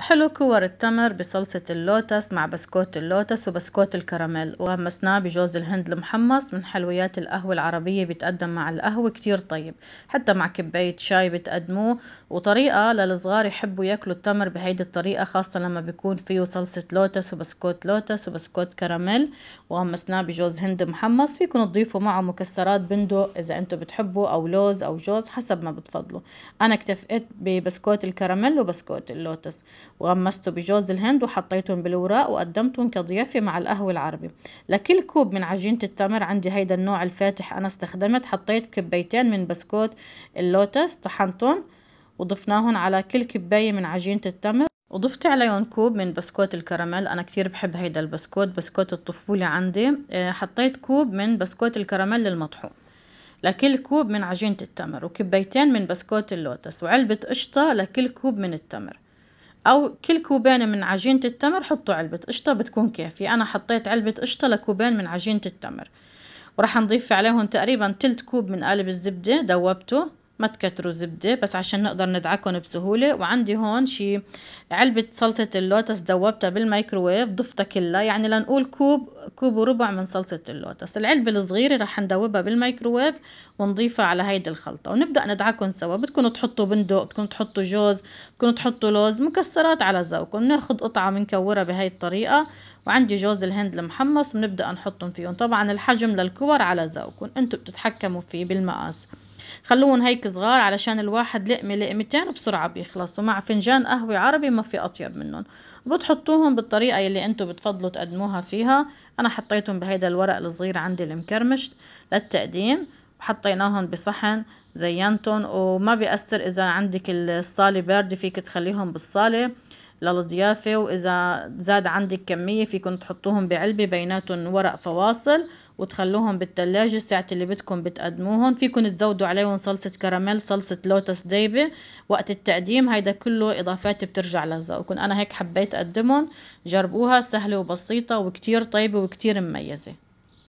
حلو كور التمر بصلصة اللوتس مع بسكوت اللوتس وبسكوت الكراميل وغمسناه بجوز الهند المحمص من حلويات القهوة العربية بتقدم مع القهوة كتير طيب حتى مع كباية شاي بتقدموه وطريقة للصغار يحبوا ياكلوا التمر بهيدي الطريقة خاصة لما بيكون فيه صلصة لوتس وبسكوت لوتس وبسكوت كراميل وغمسناه بجوز هند محمص فيكن تضيفوا معه مكسرات بندق إذا أنتوا بتحبوا أو لوز أو جوز حسب ما بتفضلوا أنا اكتفقت ببسكوت الكراميل وبسكوت اللوتس وغمسته بجوز الهند وحطيتهم بالوراق وقدمتهم كضيافة مع القهوة العربي لكل كوب من عجينة التمر عندي هيدا النوع الفاتح أنا استخدمت حطيت كبيتين من بسكوت اللوتس طحنتهم وضفناهم على كل كباية من عجينة التمر وضفت عليهم كوب من بسكوت الكراميل انا كتير بحب هيدا البسكوت بسكوت الطفولة عندي آه، حطيت كوب من بسكوت الكراميل المطحون لكل كوب من عجينة التمر وكبيتين من بسكوت اللوتس وعلبة قشطة لكل كوب من التمر أو كل كوبين من عجينة التمر حطوا علبة قشطة بتكون كافية أنا حطيت علبة قشطة لكوبين من عجينة التمر وراح نضيف عليهم تقريبا تلت كوب من قالب الزبدة ذوبته ما تكتروا زبدة بس عشان نقدر ندعكم بسهولة وعندي هون شي علبة صلصة اللوتس دوبتها بالميكروويف ضفتها كلها يعني لنقول كوب كوب وربع من صلصة اللوتس العلبة الصغيرة رح ندوبها بالميكروويف ونضيفها على هيدي الخلطة ونبدأ ندعكم سوا بدكم تحطوا بندق بدكم تحطوا جوز بدكم تحطوا لوز مكسرات على ذوقكم ناخد قطعة منكورة بهاي الطريقة وعندي جوز الهند المحمص بنبدأ نحطهم فيهم طبعا الحجم للكور على ذوقكم انتوا بتتحكموا فيه بالمقاس خلوهم هيك صغار علشان الواحد لقمة لقمتين بسرعة بيخلصوا مع فنجان قهوة عربي ما في أطيب منهم بتحطوهم بالطريقة اللي انتو بتفضلوا تقدموها فيها أنا حطيتهم بهيدا الورق الصغير عندي المكرمش للتقديم وحطيناهم بصحن زينتهم وما بيأثر إذا عندك الصالة باردة فيك تخليهم بالصالة للضيافة وإذا زاد عندك كمية فيكن تحطوهم بعلبة بيناتهم ورق فواصل وتخلوهم بالتلاجة ساعة اللي بدكم بتقدموهم فيكن تزودوا عليهم صلصة كراميل صلصة لوتس دايبة وقت التقديم هيدا كله إضافات بترجع لذوقكم أنا هيك حبيت أقدمهم جربوها سهلة وبسيطة وكتير طيبة وكتير مميزة